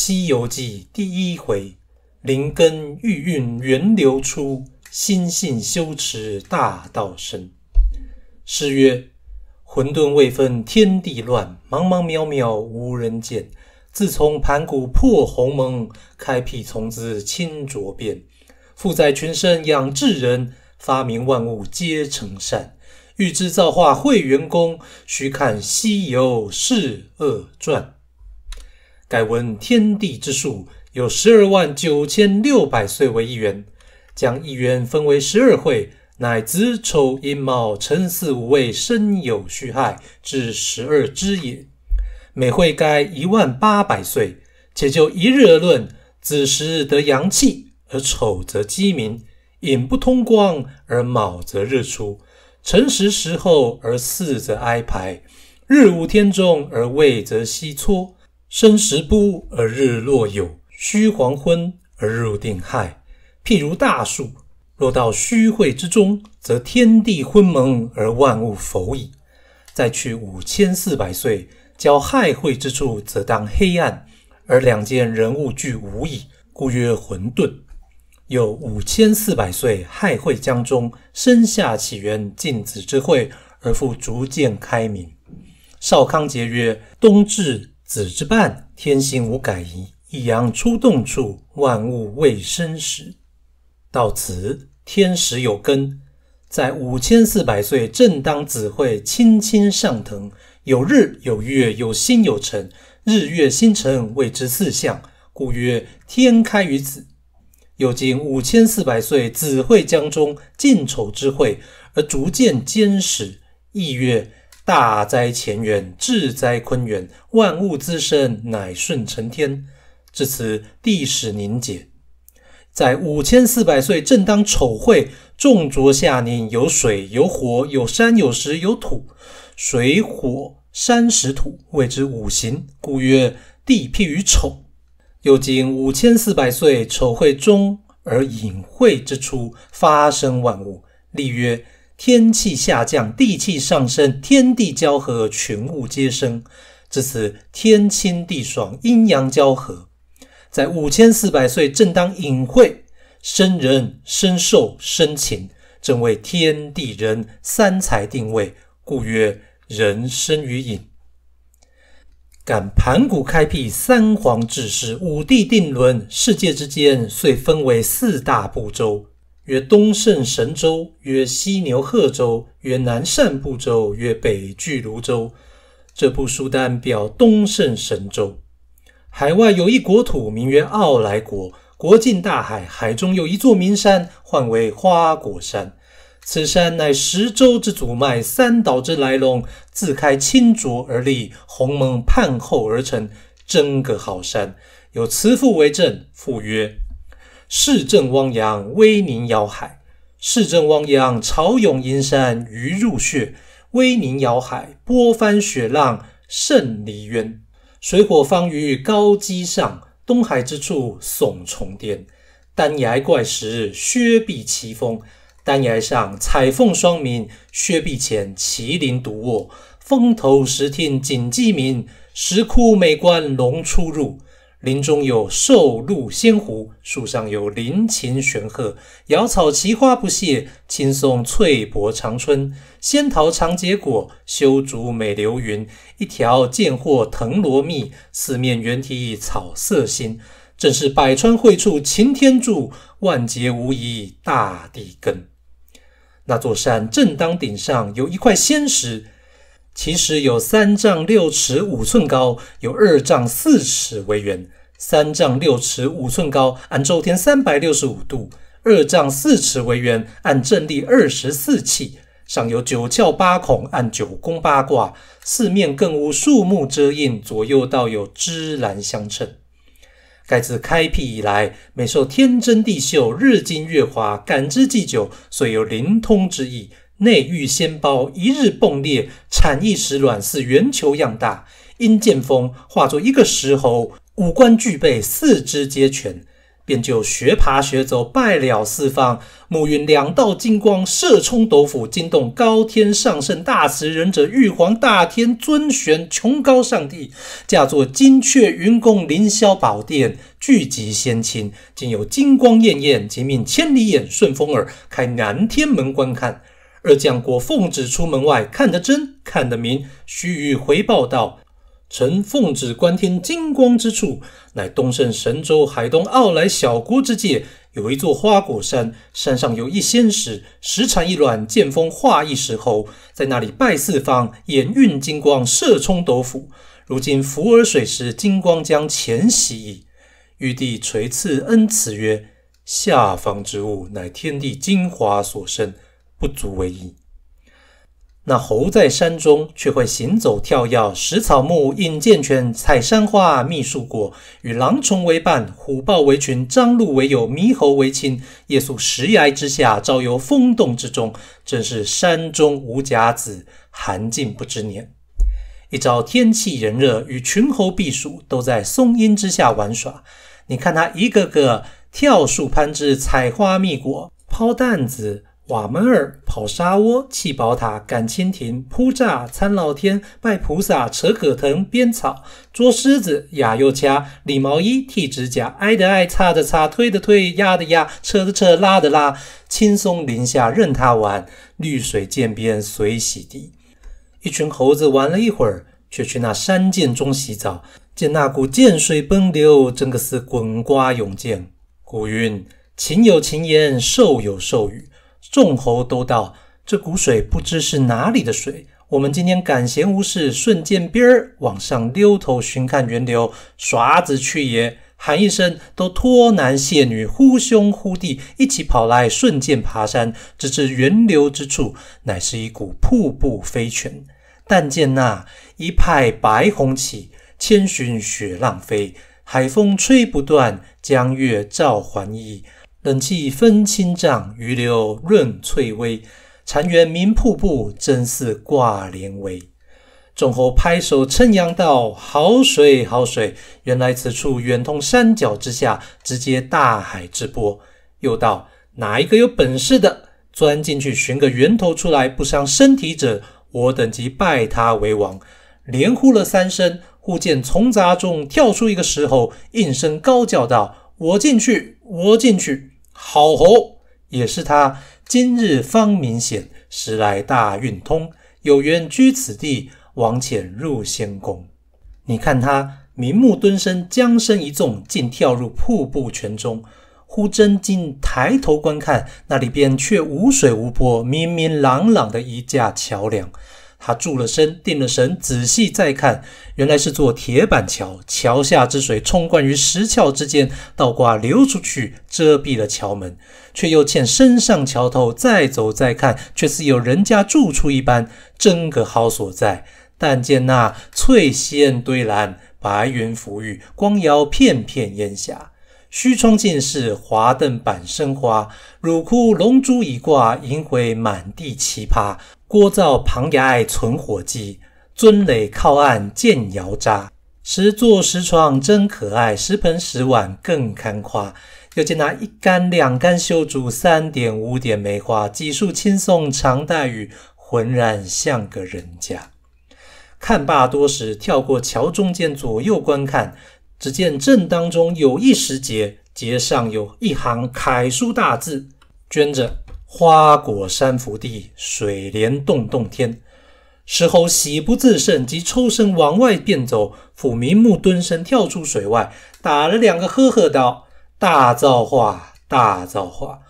《西游记》第一回，灵根玉运源流出，心性修持大道生。诗曰：混沌未分天地乱，茫茫渺渺无人见。自从盘古破鸿蒙，开辟从此清浊变。负载群生养智人，发明万物皆成善。欲知造化会元功，须看《西游释厄传》。盖闻天地之数，有十二万九千六百岁为一元，将一元分为十二会，乃子丑寅卯辰巳午未申酉戌亥，至十二支也。每会该一万八百岁，且就一日而论：子时得阳气，而丑则鸡鸣；寅不通光，而卯则日出；辰时时候，而巳则哀排；日午天中，而未则西错。生时不，而日落有虚黄昏，而入定亥。譬如大树，若到虚晦之中，则天地昏蒙，而万物否矣。再去五千四百岁，交亥晦之处，则当黑暗，而两件人物俱无矣，故曰混沌。又五千四百岁亥晦将中，生下起源尽子之晦，而复逐渐开明。少康节曰：冬至。子之半，天行无改移；一阳出动处，万物未生时。到此天时有根，在五千四百岁，正当子会青青上腾，有日有月有星有辰，日月星辰谓之四象，故曰天开于此。又经五千四百岁，子会将中尽丑之会，而逐渐坚实，亦曰。大哉乾元，至哉坤元，万物滋生，乃顺承天。至此，地始凝结。在五千四百岁，正当丑会，众浊下凝，有水，有火，有山，有石，有土。水火山石土，谓之五行，故曰地辟于丑。又经五千四百岁，丑会中而隐晦之初，发生万物。立曰。天气下降，地气上升，天地交合，群物皆生。至此，天清地爽，阴阳交合。在五千四百岁，正当隐晦，生人、生寿、生情，正为天地人三才定位，故曰人生于隐。感盘古开辟，三皇治世，五帝定伦，世界之间遂分为四大部洲。曰东胜神州，曰西牛贺州，曰南赡部洲，曰北俱泸州。这部书单表东胜神州，海外有一国土，名曰傲来国，国境大海，海中有一座名山，唤为花果山。此山乃十洲之祖脉，三岛之来龙，自开清浊而立，鸿蒙判后而成，真个好山。有慈父为证，父曰。市镇汪洋，威宁瑶海；市镇汪洋，潮涌银山，鱼入穴；威宁瑶海，波翻雪浪，胜离渊。水火方于高基上，东海之处耸重巅。丹崖怪石削壁奇峰，丹崖上彩凤双鸣；削壁前麒麟独卧，峰头石听锦鸡鸣。石窟美观龙出入。林中有瘦鹿仙狐，树上有灵禽玄鹤，瑶草奇花不谢，青松翠柏长春。仙桃长结果，修竹美流云。一条涧货藤萝密，四面猿啼草色新。正是百川汇处擎天柱，万劫无疑大地根。那座山正当顶上有一块仙石。其实有三丈六尺五寸高，有二丈四尺为圆。三丈六尺五寸高，按周天三百六十五度；二丈四尺为圆，按正立二十四气。上有九窍八孔，按九宫八卦。四面更无树木遮映，左右倒有芝兰相衬。盖自开辟以来，每受天真地秀，日精月华感知既久，遂有灵通之意。内育仙胞一日迸裂，产一石卵，似圆球样大。因见风，化作一个石猴，五官具备，四肢皆全，便就学爬学走，拜了四方。暮云两道金光射冲斗府，惊动高天上圣大慈仁者玉皇大天尊玄穹高上帝，驾坐金阙云宫凌霄宝殿，聚集仙亲，今有金光艳艳，即命千里眼、顺风耳开南天门观看。二将果奉旨出门外，看得真，看得明。须臾回报道：“臣奉旨观天金光之处，乃东胜神州海东傲来小国之界，有一座花果山，山上有一仙石，石产一卵，见风化一石猴，在那里拜四方，掩运金光，射冲斗府。如今浮尔水时，金光将前袭。”玉帝垂赐恩赐曰：“下方之物，乃天地精华所生。”不足为意。那猴在山中，却会行走跳跃，食草木，饮涧泉，采山花，觅树果，与狼虫为伴，虎豹为群，獐鹿为友，猕猴为亲。夜宿石崖之下，朝游风洞之中，真是山中无甲子，寒尽不知年。一朝天气炎热，与群猴避暑，都在松阴之下玩耍。你看他一个个跳树攀枝，采花觅果，抛担子。瓦门儿，跑沙窝，砌宝塔，赶蜻蜓，扑炸参老天，拜菩萨，扯葛藤，编草，捉狮子，压又掐，理毛衣，剃指甲，挨的挨，擦的擦，推的推，压的压，扯的扯，拉的拉，轻松林下任他玩，绿水涧边随洗涤。一群猴子玩了一会儿，却去那山涧中洗澡。见那股涧水奔流，真个似滚瓜涌溅。古云：禽有禽言，兽有兽语。众猴都道：“这股水不知是哪里的水。我们今天赶闲无事，顺涧边儿往上溜头寻看源流，耍子去也！喊一声，都脱男卸女，呼兄呼弟，一起跑来顺涧爬山。直至源流之处，乃是一股瀑布飞泉。但见那一派白虹起，千寻雪浪飞，海风吹不断，江月照还依。”冷气分清嶂，余流润翠微。残垣明瀑布，真似挂帘帷。众猴拍手称扬道：“好水，好水！原来此处远通山脚之下，直接大海之波。”又道：“哪一个有本事的，钻进去寻个源头出来，不伤身体者，我等即拜他为王。”连呼了三声，忽见丛杂中跳出一个石猴，应声高叫道。我进去，我进去，好猴也是他，今日方明显时来大运通，有缘居此地，王潜入仙宫。你看他明目蹲身，将身一纵，竟跳入瀑布泉中。忽真经抬头观看，那里边却无水无波，明明朗朗的一架桥梁。他住了身，定了神，仔细再看，原来是座铁板桥，桥下之水冲灌于石桥之间，倒挂流出去，遮蔽了桥门，却又欠身上桥头，再走再看，却似有人家住处一般，真个好所在。但见那翠仙堆栏，白云浮玉，光摇片片烟霞，虚窗尽是华灯板生花，乳窟龙珠已挂，银灰满地奇葩。锅灶旁崖存火迹，尊垒靠岸见窑渣。石座石床真可爱，石盆石碗更堪夸。又见那一杆两杆修竹，三点五点梅花，几树青松常带雨，浑然像个人家。看罢多时，跳过桥中间，左右观看，只见正当中有一石碣，碣上有一行楷书大字，镌着。花果山福地，水帘洞洞天。石猴喜不自胜，即抽身往外便走，复明目蹲身，跳出水外，打了两个呵呵，道：“大造化，大造化！”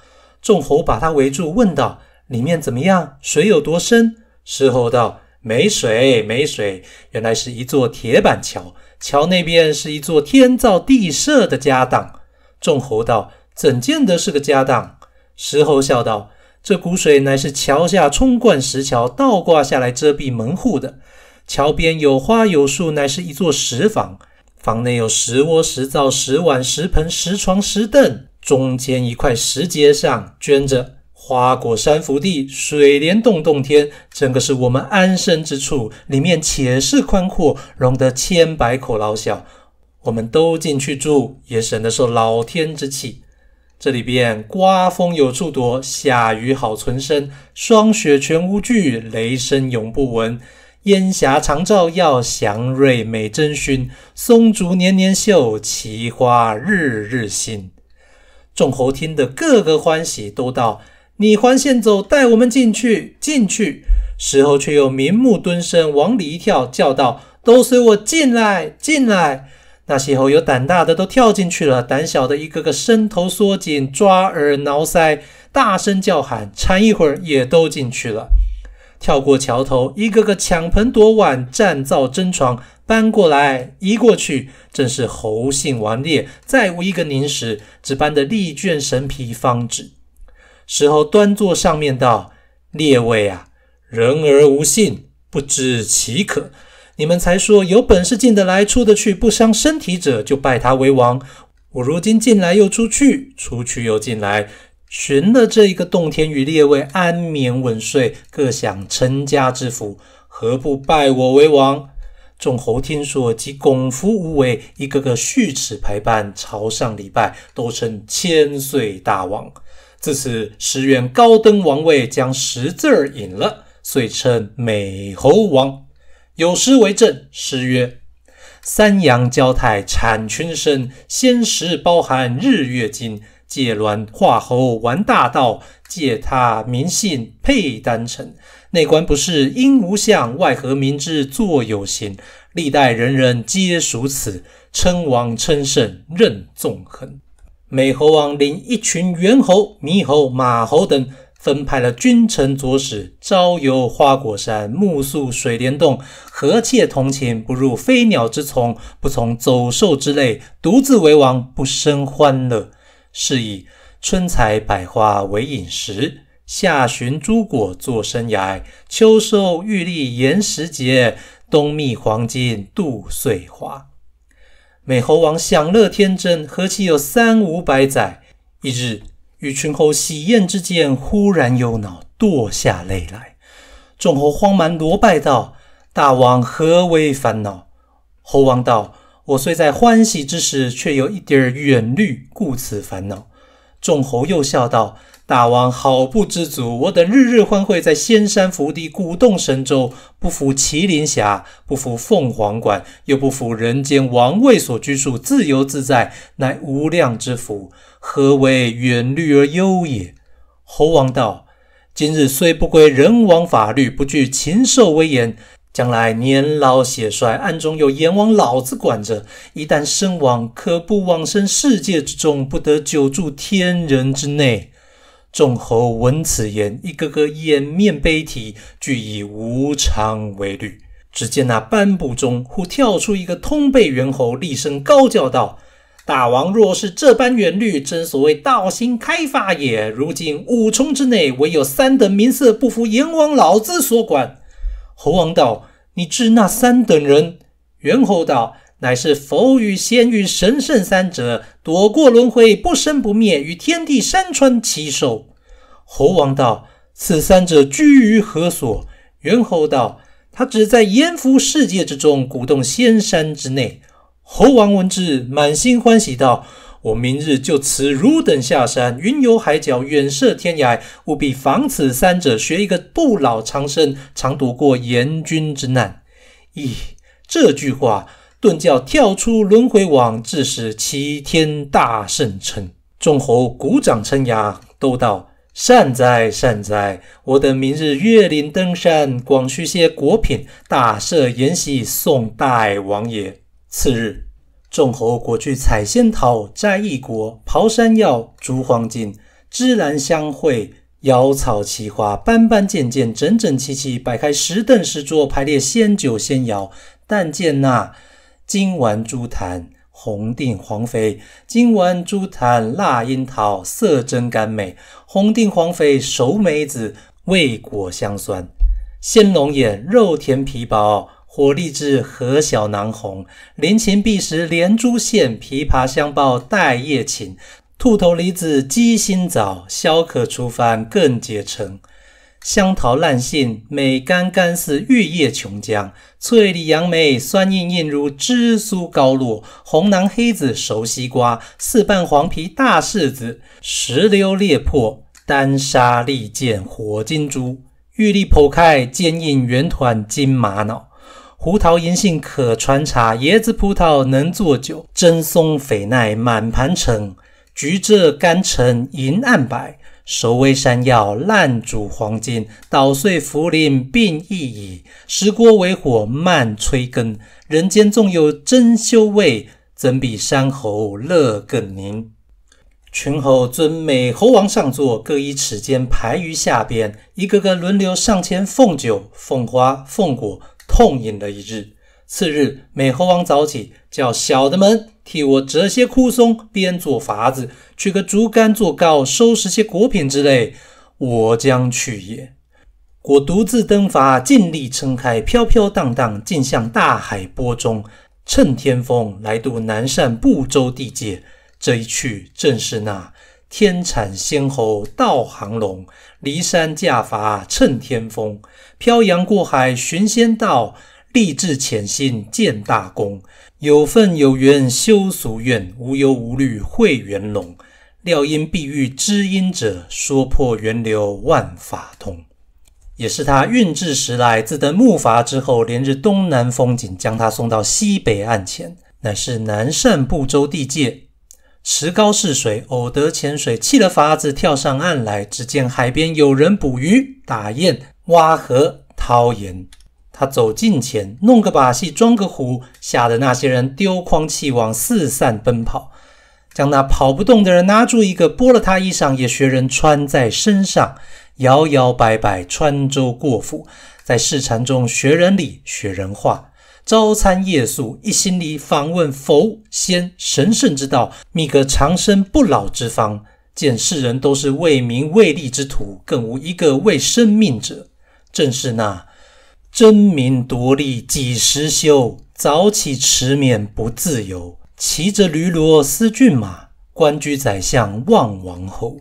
众猴把他围住，问道：“里面怎么样？水有多深？”石猴道：“没水，没水。原来是一座铁板桥，桥那边是一座天造地设的家当。”众猴道：“怎见得是个家当？”石猴笑道：“这谷水乃是桥下冲灌石桥，倒挂下来遮蔽门户的。桥边有花有树，乃是一座石房。房内有石窝、石灶、石碗、石盆、石床、石凳。中间一块石阶上镌着‘花果山福地，水帘洞洞天’，整个是我们安身之处。里面且是宽阔，容得千百口老小。我们都进去住，也省得受老天之气。”这里边刮风有处躲，下雨好存身，霜雪全无惧，雷声永不闻。烟霞常照耀，祥瑞美真熏。松竹年年秀，奇花日日新。众猴听得个个欢喜，都道：“你还先走，带我们进去。”进去。石猴却又明目蹲身，往里一跳，叫道：“都随我进来，进来！”那些猴有胆大的都跳进去了，胆小的一个个伸头缩颈，抓耳挠腮，大声叫喊，缠一会儿也都进去了。跳过桥头，一个个抢盆夺碗，占灶争床，搬过来移过去，真是猴性顽劣，再无一个凝时，只搬得力卷、神皮、方止。石猴端坐上面道：“列位啊，人而无信，不知其可。”你们才说有本事进得来出得去不伤身体者就拜他为王。我如今进来又出去，出去又进来，寻了这一个洞天与列位安眠稳睡，各享成家之福，何不拜我为王？众猴听说，即拱服无为，一个个续齿排班，朝上礼拜，都称千岁大王。自此，石原高登王位，将十字儿引了，遂称美猴王。有诗为证，诗曰：“三阳交泰产群生，仙石包含日月金。借卵化猴玩大道，借他明信配丹辰。内观不是因无相，外合明之坐有形。历代人人皆属此，称王称圣任纵横。美猴王领一群猿猴、猕猴、马猴等。”分派了君臣佐使，朝游花果山，暮宿水帘洞。和窃同寝，不入飞鸟之丛，不从走兽之类，独自为王，不生欢乐。是以春采百花为饮食，夏寻诸果作生涯，秋收玉粒延时节，冬觅黄金度岁华。美猴王享乐天真，何其有三五百载？一日。与群猴喜宴之间，忽然有恼，堕下泪来。众猴慌忙罗拜道：“大王何为烦恼？”猴王道：“我虽在欢喜之时，却有一点远虑，故此烦恼。”众猴又笑道。大王好不知足，我等日日欢会在仙山福地，鼓动神州，不服麒麟峡，不服凤凰馆，又不服人间王位所拘束，自由自在，乃无量之福，何为远虑而忧也？猴王道：今日虽不归人王法律，不惧禽兽威严，将来年老血衰，暗中有阎王老子管着，一旦身亡，可不往生世界之中，不得久住天人之内。众猴闻此言，一个个掩面悲啼，俱以无常为虑。只见那颁布中忽跳出一个通背猿猴，厉声高叫道：“大王若是这般远虑，真所谓道心开发也。如今五重之内，唯有三等名色不服阎王老子所管。”猴王道：“你知那三等人？”猿猴道。乃是佛与仙与神圣三者，躲过轮回，不生不灭，与天地山川齐寿。猴王道：“此三者居于何所？”猿猴道：“他只在阎浮世界之中，鼓动仙山之内。”猴王闻之，满心欢喜道：“我明日就此汝等下山，云游海角，远涉天涯，务必防此三者学一个不老长生，常躲过阎君之难。”咦，这句话。顿教跳出轮回网，致使齐天大圣称众猴鼓掌称扬，都道善哉善哉！我等明日越岭登山，广需些果品，大设筵席，送大王也。次日，众猴果去采仙桃、摘异果、刨山药、煮黄金、芝兰相会。瑶草奇花，斑斑件件，整整齐齐摆开十凳十桌，排列仙酒仙肴。但见那。金丸猪弹红定黄妃，金丸猪弹辣樱桃，色真甘美；红定黄妃熟梅子，味果香酸。鲜龙眼肉甜皮薄，火荔枝核小囊红。连禽碧石连珠线；琵琶香抱，带叶青。兔头梨子鸡心枣，消渴除烦更解酲。香桃烂杏，美干干似玉液琼浆；翠李杨梅，酸硬硬如枝酥糕落；红囊黑子熟西瓜，四瓣黄皮大柿子；石榴裂破，丹砂利剑火金珠；玉粒剖开，坚硬圆团金玛瑙；胡桃银杏可传茶，椰子葡萄能做酒；真松匪耐满盘盛，橘蔗甘橙银暗白。熟为山药烂煮黄金，捣碎茯苓并亦已。石锅为火慢催羹，人间纵有真修味，怎比山猴乐更宁？群猴尊美猴王上座，各依齿间排于下边，一个个轮流上前奉酒奉花奉果，痛饮了一日。次日，美猴王早起，叫小的们替我折些枯松，编做筏子；取个竹竿做篙，收拾些果品之类，我将去也。我独自登筏，尽力撑开，飘飘荡荡，尽向大海波中，趁天风来渡南赡部洲地界。这一去，正是那天产仙猴道行龙，离山驾筏趁天风，漂洋过海寻仙道。立志潜心建大功，有份有缘修俗愿，无忧无虑会圆融。料因必遇知音者，说破源流万法通。也是他运至时来，自登木筏之后，连日东南风景，将他送到西北岸前，乃是南赡部洲地界。池高试水，偶得潜水，弃了筏子跳上岸来，只见海边有人捕鱼、打雁、挖河、掏盐。他走近前，弄个把戏，装个虎，吓得那些人丢筐弃网，四散奔跑。将那跑不动的人拉住一个，剥了他衣裳，也学人穿在身上，摇摇摆摆穿舟过府，在市场中学人礼，学人话，朝餐夜宿，一心里访问佛仙神圣之道，觅个长生不老之方。见世人都是为名为利之徒，更无一个为生命者，正是那。争名夺利几时休？早起迟眠不自由。骑着驴骡思骏马，官居宰相望王侯。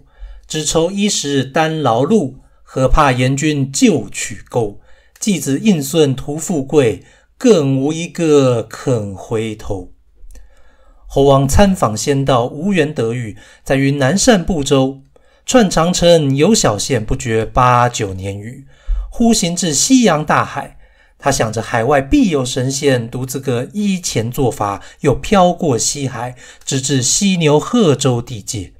只愁衣食担劳碌，何怕严君就取钩？继子应孙图富贵，更无一个肯回头。侯王参访仙道，无缘得遇，在于南赡部洲，串长城游小县，不觉八九年余。忽行至西洋大海，他想着海外必有神仙，独自个依前做法，又飘过西海，直至犀牛贺州地界，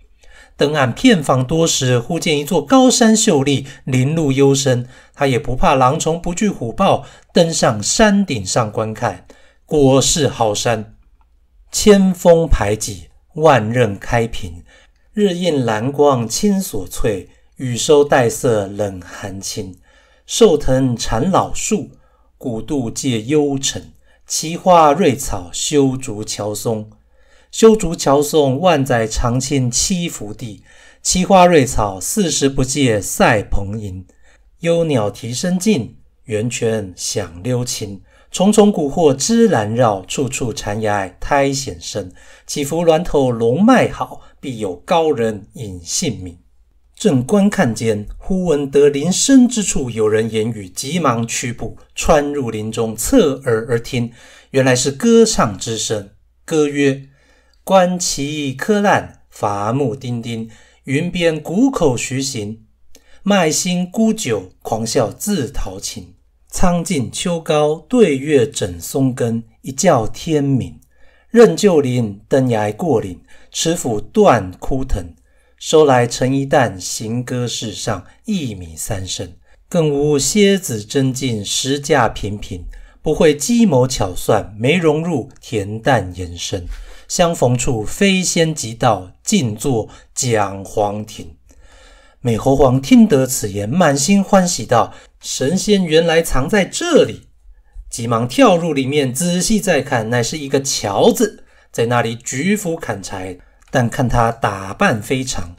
登岸遍访多时，忽见一座高山秀丽，林路幽深。他也不怕狼虫，不惧虎豹，登上山顶上观看，果是好山，千峰排挤，万仞开平，日映蓝光青锁翠，雨收黛色冷寒清。寿藤缠老树，古渡借幽尘。奇花瑞草，修竹乔松。修竹乔松，万载长青栖福地。奇花瑞草，四时不借赛蓬吟。幽鸟啼声尽，源泉响溜清。重重古惑枝兰绕，处处缠崖苔藓生。起伏峦头龙脉好，必有高人隐姓名。正观看间，忽闻得林深之处有人言语，急忙趋步，穿入林中，侧耳而听。原来是歌唱之声。歌曰：“观其柯烂，伐木丁丁；云边谷口徐行，麦心沽酒，狂笑自陶情。苍劲秋高，对月枕松根，一觉天明。任旧林登崖过岭，持斧断枯藤。”收来陈一担，行歌世上一米三升。更无蝎子真进，石架频频。不会机谋巧算，没融入恬淡延伸。相逢处非仙即道，静坐讲黄庭。美猴王听得此言，满心欢喜道：“神仙原来藏在这里！”急忙跳入里面，仔细再看，乃是一个樵子在那里举斧砍柴。但看他打扮非常，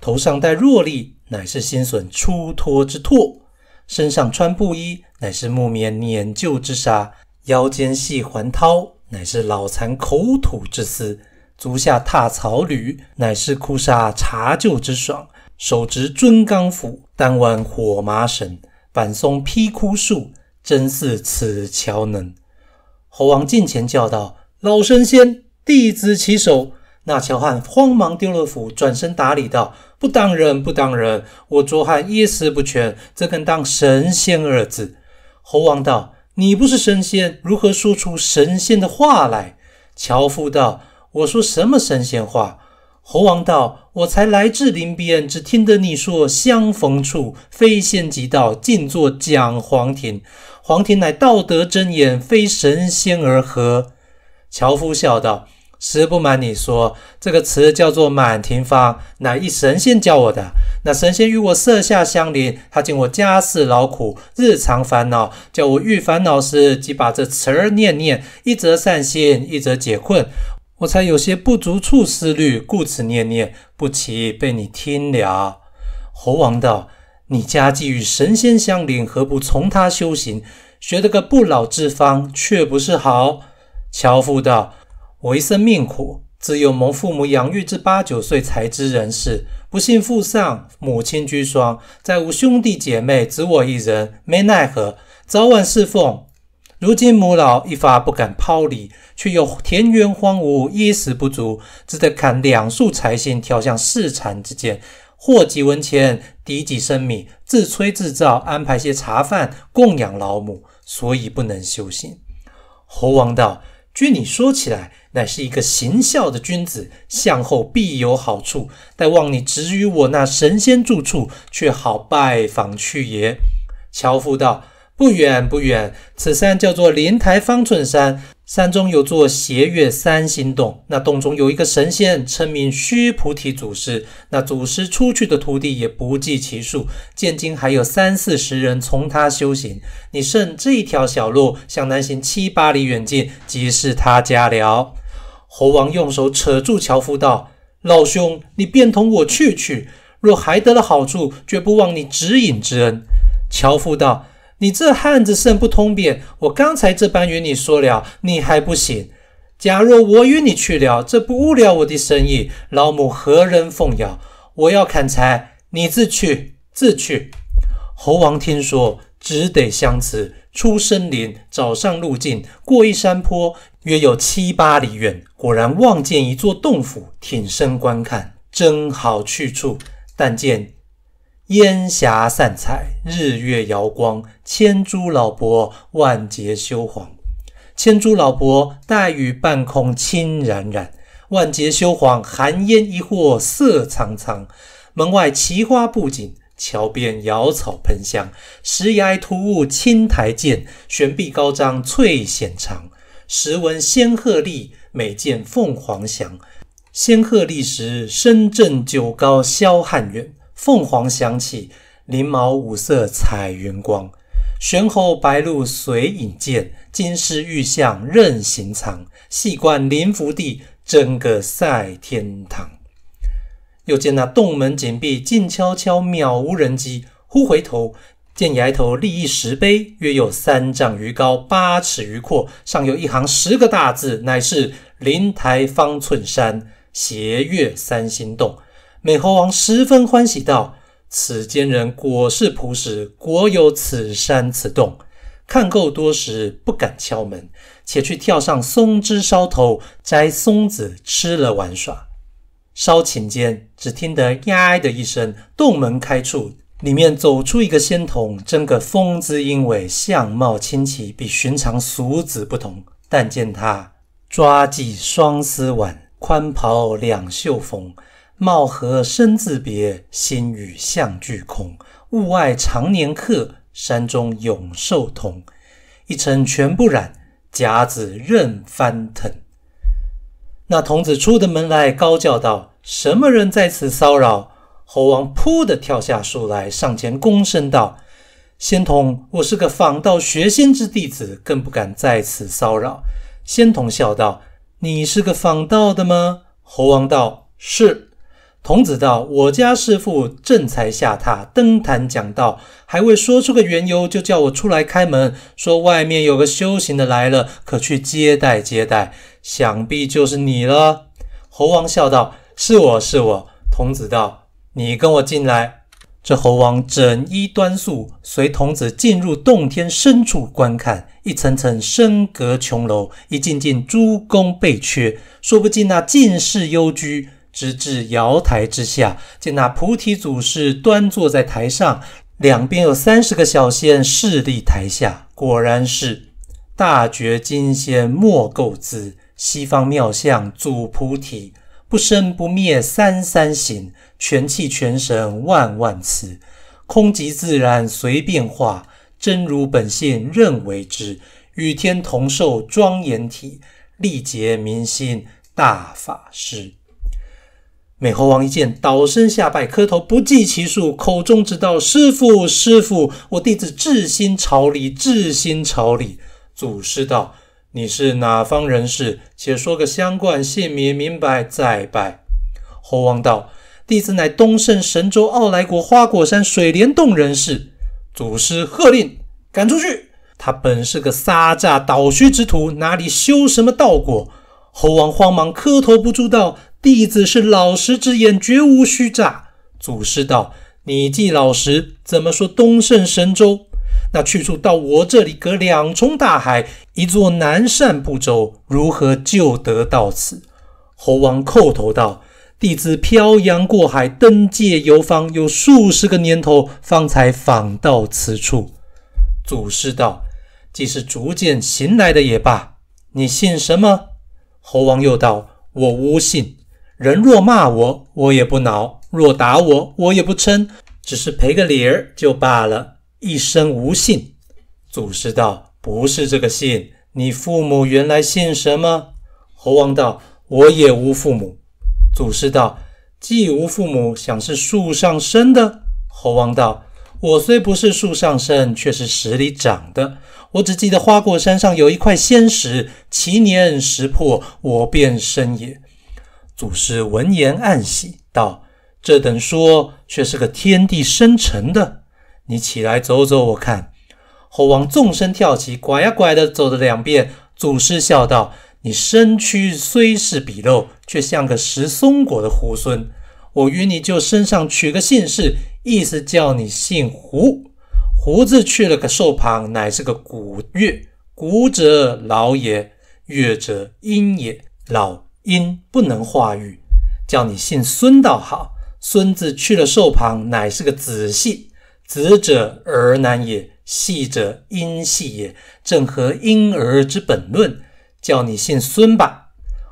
头上戴箬笠，乃是新笋出脱之唾，身上穿布衣，乃是木棉捻旧之纱；腰间系环绦，乃是老蚕口吐之丝；足下踏草履，乃是枯沙茶旧之爽。手执尊钢斧，单挽火麻绳，板松劈枯树，真似此桥能。猴王近前叫道：“老神仙，弟子起手。”那乔汉慌忙丢了斧，转身打理道：“不当人，不当人！我卓汉一丝不全，怎肯当神仙二字？”猴王道：“你不是神仙，如何说出神仙的话来？”樵夫道：“我说什么神仙话？”猴王道：“我才来至林边，只听得你说‘相逢处，非仙即道，尽坐讲黄庭。黄庭乃道德真言，非神仙而何？’”樵夫笑道。实不瞒你说，这个词叫做《满庭芳》，乃一神仙教我的。那神仙与我设下相邻，他见我家世劳苦，日常烦恼，叫我遇烦恼时即把这词儿念念，一则散心，一则解困。我才有些不足处思虑，故此念念，不期被你听了。猴王道：“你家既与神仙相邻，何不从他修行，学得个不老之方，却不是好？”樵夫道。我一生命苦，只有蒙父母养育至八九岁才知人事，不幸父丧，母亲居丧，再无兄弟姐妹，只我一人，没奈何，早晚侍奉。如今母老，一发不敢抛离，却又田园荒芜，衣食不足，只得砍两束柴薪，挑向市场之间，获几文钱，籴几升米，自炊自造，安排些茶饭，供养老母，所以不能修行。猴王道：据你说起来。乃是一个行孝的君子，向后必有好处。但望你止于我那神仙住处，却好拜访去也。樵夫道：不远不远，此山叫做莲台方寸山，山中有座斜月三星洞，那洞中有一个神仙，称名须菩提祖师。那祖师出去的徒弟也不计其数，现今还有三四十人从他修行。你顺这一条小路向南行七八里远近，即是他家了。猴王用手扯住樵夫道：“老兄，你便同我去去。若还得了好处，绝不忘你指引之恩。”樵夫道：“你这汉子甚不通便，我刚才这般与你说了，你还不醒。假若我与你去了，这不误了我的生意。老母何人奉养？我要砍柴，你自去，自去。”猴王听说，只得相辞，出森林，找上路径，过一山坡，约有七八里远。果然望见一座洞府，挺身观看，真好去处。但见烟霞散彩，日月摇光；千株老柏，万劫修黄。千株老柏，黛雨半空青冉冉；万劫修黄，寒烟一壑色苍苍。门外奇花布锦，桥边瑶草喷香。石崖突兀青苔见，悬壁高张翠藓长。时闻仙鹤唳。每见凤凰翔，仙鹤立时深圳九高霄汉远。凤凰翔起，翎毛五色彩云光。玄猴白鹿随影见，金狮玉象任行藏。细观灵福地，真个赛天堂。又见那洞门紧闭，静悄悄，渺无人迹。忽回头。见崖头立一石碑，约有三丈余高，八尺余阔，上有一行十个大字，乃是“灵台方寸山，斜月三星洞”。美猴王十分欢喜道：“此间人果是朴实，果有此山此洞。”看够多时，不敢敲门，且去跳上松枝梢头摘松子吃了玩耍。稍顷间，只听得“呀哎”的一声，洞门开处。里面走出一个仙童，真个风姿英伟，相貌清奇，比寻常俗子不同。但见他抓髻双丝挽，宽袍两袖风。貌合身自别，心与相俱空。物外常年客，山中永寿童。一尘全不染，甲子任翻腾。那童子出的门来，高叫道：“什么人在此骚扰？”猴王扑的跳下树来，上前躬身道：“仙童，我是个访道学仙之弟子，更不敢在此骚扰。”仙童笑道：“你是个访道的吗？”猴王道：“是。”童子道：“我家师父正才下榻登坛讲道，还未说出个缘由，就叫我出来开门，说外面有个修行的来了，可去接待接待。想必就是你了。”猴王笑道：“是，我是我。”童子道。你跟我进来。这猴王整衣端肃，随童子进入洞天深处观看，一层层深阁琼楼，一进进珠宫贝阙，说不尽那进士幽居，直至瑶台之下，见那菩提祖师端坐在台上，两边有三十个小仙侍立台下。果然是大觉金仙莫垢子，西方妙相祖菩提。不生不灭三三行，全气全神万万次，空即自然随变化，真如本性任为之。与天同寿庄严体，历劫民心大法师。美猴王一见，倒身下拜，磕头不计其数，口中直道：“师傅，师傅，我弟子至心朝礼，至心朝礼。”祖师道。你是哪方人士？且说个相关姓名明白，再拜。猴王道：“弟子乃东胜神州傲来国花果山水帘洞人士。”祖师喝令：“赶出去！”他本是个撒诈倒虚之徒，哪里修什么道果？猴王慌忙磕头不住道：“弟子是老实之言，绝无虚诈。”祖师道：“你既老实，怎么说东胜神州？”那去处到我这里，隔两重大海，一座南赡部洲，如何救得到此？猴王叩头道：“弟子漂洋过海，登界游方，有数十个年头，方才访到此处。”祖师道：“既是逐渐行来的也罢。你姓什么？”猴王又道：“我无姓。人若骂我，我也不恼；若打我，我也不嗔，只是赔个礼儿就罢了。”一生无姓，祖师道：“不是这个姓，你父母原来姓什么？”猴王道：“我也无父母。”祖师道：“既无父母，想是树上生的。”猴王道：“我虽不是树上生，却是石里长的。我只记得花果山上有一块仙石，其年石破，我便生也。”祖师闻言暗喜，道：“这等说，却是个天地生成的。”你起来走走，我看。猴王纵身跳起，拐呀拐的走了两遍。祖师笑道：“你身躯虽是笔肉，却像个食松果的猢狲。我与你就身上取个姓氏，意思叫你姓胡。胡字去了个兽旁，乃是个古月。古者老也，月者阴也。老阴不能化育，叫你姓孙倒好。孙子去了兽旁，乃是个子系。”子者儿男也，系者婴系也，正合婴儿之本论。叫你姓孙吧。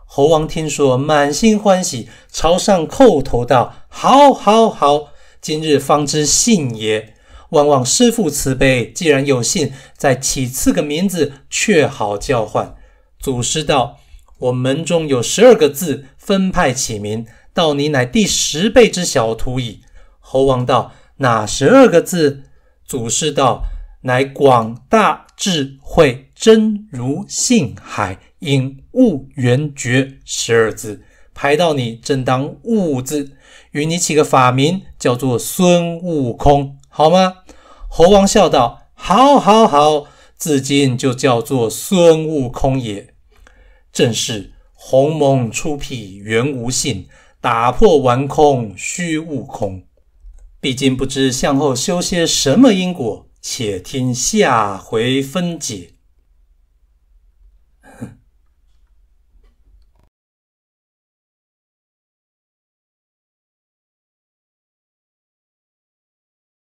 猴王听说，满心欢喜，朝上叩头道：“好，好，好！今日方知信也。万望师父慈悲，既然有信，再起次个名字，确好叫唤。”祖师道：“我门中有十二个字，分派起名。到你乃第十辈之小徒矣。”猴王道。哪十二个字？祖师道：“乃广大智慧真如性海，引悟圆觉十二字，排到你正当悟字，与你起个法名，叫做孙悟空，好吗？”猴王笑道：“好，好，好！自今就叫做孙悟空也。正是‘鸿蒙初辟元无性，打破顽空虚悟空’。”毕竟不知向后修些什么因果，且听下回分解。